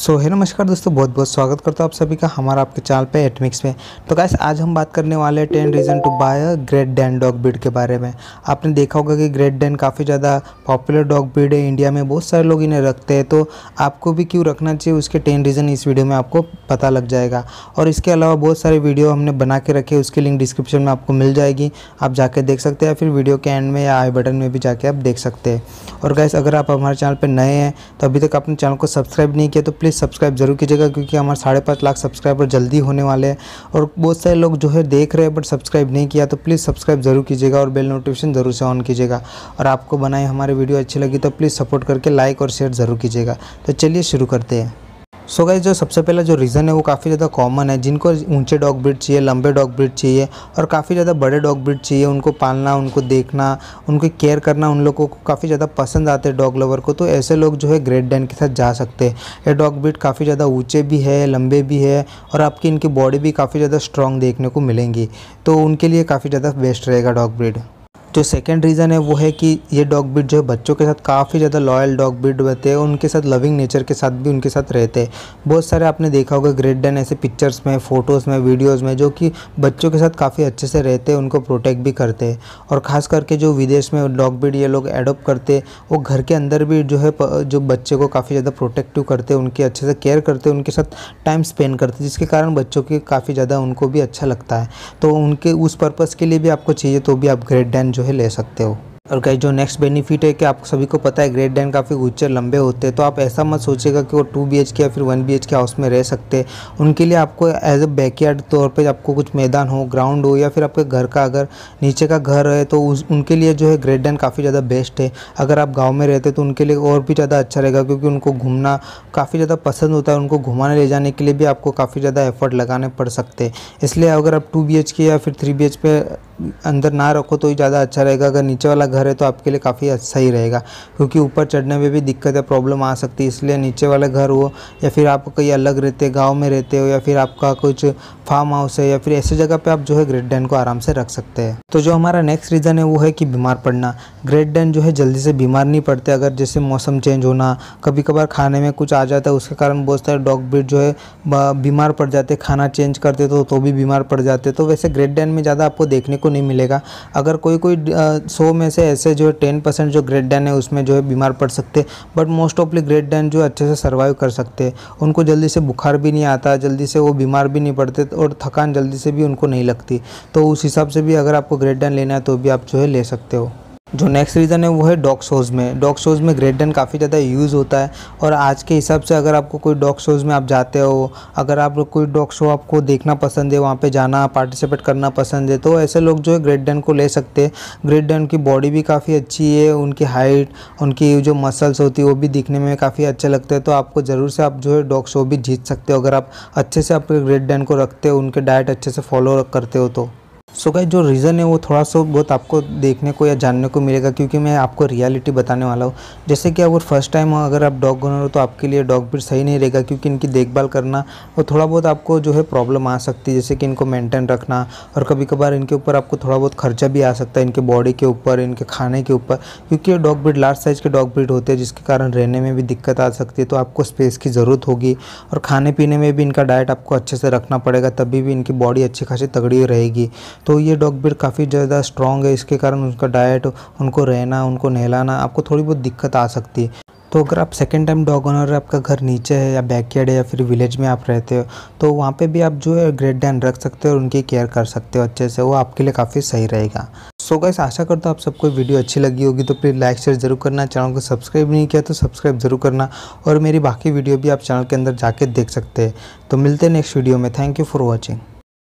सो so, है नमस्कार दोस्तों बहुत बहुत स्वागत करता हूँ आप सभी का हमारा आपके चैनल पे एटमिक्स में तो गैस आज हम बात करने वाले हैं ten reason to buy a great Dane dog breed के बारे में आपने देखा होगा कि ग्रेट डैन काफ़ी ज़्यादा पॉपुलर डॉग ब्रीड है इंडिया में बहुत सारे लोग इन्हें रखते हैं तो आपको भी क्यों रखना चाहिए उसके टेन रीज़न इस वीडियो में आपको पता लग जाएगा और इसके अलावा बहुत सारे वीडियो हमने बना के रखे उसकी लिंक डिस्क्रिप्शन में आपको मिल जाएगी आप जाके देख सकते हैं या फिर वीडियो के एंड में या आई बटन में भी जाके आप देख सकते हैं और गैस अगर आप हमारे चैनल पर नए हैं तो अभी तक आपने चैनल को सब्सक्राइब नहीं किया तो प्लीज़ सब्सक्राइब जरूर कीजिएगा क्योंकि हमारे साढ़े पाँच लाख सब्सक्राइबर जल्दी होने वाले हैं और बहुत सारे लोग जो है देख रहे हैं बट सब्सक्राइब नहीं किया तो प्लीज़ सब्सक्राइब जरूर कीजिएगा और बेल नोटिफिकेशन ज़रूर से ऑन कीजिएगा और आपको बनाए हमारे वीडियो अच्छी लगी तो प्लीज़ सपोर्ट करके लाइक और शेयर ज़रूर कीजिएगा तो चलिए शुरू करते हैं सो so गाइज जो सबसे पहला जो रीज़न है वो काफ़ी ज़्यादा कॉमन है जिनको ऊंचे डॉग ब्रिड चाहिए लंबे डॉग ब्रिड चाहिए और काफ़ी ज़्यादा बड़े डॉग ब्रीड चाहिए उनको पालना उनको देखना उनकी केयर करना उन लोगों को काफ़ी ज़्यादा पसंद आते हैं डॉग लवर को तो ऐसे लोग जो है ग्रेट डैन के साथ जा सकते हैं ये डॉग ब्रीड काफ़ी ज़्यादा ऊँचे भी है लंबे भी है और आपकी इनकी बॉडी भी काफ़ी ज़्यादा स्ट्रॉन्ग देखने को मिलेंगी तो उनके लिए काफ़ी ज़्यादा बेस्ट रहेगा डॉग ब्रिड जो सेकेंड रीज़न है वो है कि ये डॉग ब्रीड जो है बच्चों के साथ काफ़ी ज़्यादा लॉयल डॉग ब्रीड रहते हैं उनके साथ लविंग नेचर के साथ भी उनके साथ रहते हैं बहुत सारे आपने देखा होगा ग्रेट डन ऐसे पिक्चर्स में फ़ोटोज़ में वीडियोज़ में जो कि बच्चों के साथ काफ़ी अच्छे से रहते हैं उनको प्रोटेक्ट भी करते हैं और ख़ास करके जो विदेश में डॉग ब्रीड ये लोग एडोप्ट करते वो घर के अंदर भी जो है जो बच्चे को काफ़ी ज़्यादा प्रोटेक्टिव करते उनके अच्छे से केयर करते उनके साथ टाइम स्पेंड करते जिसके कारण बच्चों के काफ़ी ज़्यादा उनको भी अच्छा लगता है तो उनके उस पर्पज़ के लिए भी आपको चाहिए तो भी आप ग्रेट डैन जो है ले सकते हो और कहीं जो नेक्स्ट बेनिफिट है कि आप सभी को पता है ग्रेट डैन काफ़ी ऊंचे लंबे होते हैं तो आप ऐसा मत सोचेगा कि वो टू बी एच के या फिर one B H K house में रह सकते उनके लिए आपको एज अ बैकयार्ड तौर पे आपको कुछ मैदान हो ग्राउंड हो या फिर आपके घर का अगर नीचे का घर है तो उस उनके लिए जो है ग्रेट डैन काफ़ी ज़्यादा बेस्ट है अगर आप गाँव में रहते तो उनके लिए और भी ज़्यादा अच्छा रहेगा क्योंकि उनको घूमना काफ़ी ज़्यादा पसंद होता है उनको घुमाने ले जाने के लिए भी आपको काफ़ी ज़्यादा एफर्ट लगाने पड़ सकते इसलिए अगर आप टू बी एच के या फिर थ्री बी एच अंदर ना रखो तो ही ज़्यादा अच्छा रहेगा अगर नीचे वाला घर है तो आपके लिए काफ़ी अच्छा ही रहेगा क्योंकि ऊपर चढ़ने में भी दिक्कत या प्रॉब्लम आ सकती है इसलिए नीचे वाला घर हो या फिर आप कहीं अलग रहते गाँव में रहते हो या फिर आपका कुछ फार्म हाउस है या फिर ऐसी जगह पर आप जो है ग्रेट डैन को आराम से रख सकते हैं तो जो हमारा नेक्स्ट रीज़न है वो है कि बीमार पड़ना ग्रेट डैन जो है जल्दी से बीमार नहीं पड़ते अगर जैसे मौसम चेंज होना कभी कभार खाने में कुछ आ जाता है उसके कारण बहुत सारे डॉग ब्रिड जो है बीमार पड़ जाते खाना चेंज करते तो तो भी बीमार पड़ जाते तो वैसे ग्रेट डैन में ज़्यादा आपको देखने को को नहीं मिलेगा अगर कोई कोई सौ में से ऐसे जो है टेन परसेंट जो ग्रेट डैन है उसमें जो है बीमार पड़ सकते बट मोस्ट ऑफली ग्रेट डैन जो अच्छे से सर्वाइव कर सकते हैं उनको जल्दी से बुखार भी नहीं आता जल्दी से वो बीमार भी नहीं पड़ते और थकान जल्दी से भी उनको नहीं लगती तो उस हिसाब से भी अगर आपको ग्रेट डैन लेना है तो भी आप जो है ले सकते हो जो नेक्स्ट रीज़न है वो है डॉग शोज़ में डॉग शोज़ में ग्रेट डन काफ़ी ज़्यादा यूज़ होता है और आज के हिसाब से अगर आपको कोई डॉग शोज़ में आप जाते हो अगर आप कोई डॉग शो आपको देखना पसंद है वहाँ पे जाना पार्टिसिपेट करना पसंद है तो ऐसे लोग जो है ग्रेट डन को ले सकते हैं ग्रेट डन की बॉडी भी काफ़ी अच्छी है उनकी हाइट उनकी जो मसल्स होती है वो भी दिखने में काफ़ी अच्छे लगते हैं तो आपको ज़रूर से आप जो है डॉग शो भी जीत सकते हो अगर आप अच्छे से आप ग्रेट डन को रखते हो उनके डाइट अच्छे से फॉलो करते हो तो सो गाइज जो रीज़न है वो थोड़ा सा बहुत आपको देखने को या जानने को मिलेगा क्योंकि मैं आपको रियलिटी बताने वाला हूँ जैसे कि अगर फर्स्ट टाइम अगर आप डॉग ओनर हो तो आपके लिए डॉग ब्रीड सही नहीं रहेगा क्योंकि इनकी देखभाल करना और थोड़ा बहुत आपको जो है प्रॉब्लम आ सकती है जैसे कि इनको मेंटेन रखना और कभी कभार इनके ऊपर आपको थोड़ा बहुत खर्चा भी आ सकता है इनके बॉडी के ऊपर इनके खाने के ऊपर क्योंकि ये डॉग ब्रीड लार्ज साइज़ के डॉग ब्रीड होते हैं जिसके कारण रहने में भी दिक्कत आ सकती है तो आपको स्पेस की ज़रूरत होगी और खाने पीने में भी इनका डाइट आपको अच्छे से रखना पड़ेगा तभी भी इनकी बॉडी अच्छी खासी तगड़ी रहेगी तो ये डॉग ब्रीड काफ़ी ज़्यादा स्ट्रॉन्ग है इसके कारण उनका डाइट उनको रहना उनको नहलाना आपको थोड़ी बहुत दिक्कत आ सकती है तो अगर आप सेकेंड टाइम डॉग ऑनर आपका घर नीचे है या बैकयार्ड है या फिर विलेज में आप रहते हो तो वहाँ पे भी आप जो है ग्रेट डैन रख सकते हो और उनकी केयर कर सकते हो अच्छे से वो आपके लिए काफ़ी सही रहेगा सो so गाइस आशा करता हूँ आप सबको वीडियो अच्छी लगी होगी तो प्लीज़ लाइक शेयर जरूर करना चैनल को सब्सक्राइब नहीं किया तो सब्सक्राइब जरूर करना और मेरी बाकी वीडियो भी आप चैनल के अंदर जाके देख सकते हैं तो मिलते हैं नेक्स्ट वीडियो में थैंक यू फॉर वॉचिंग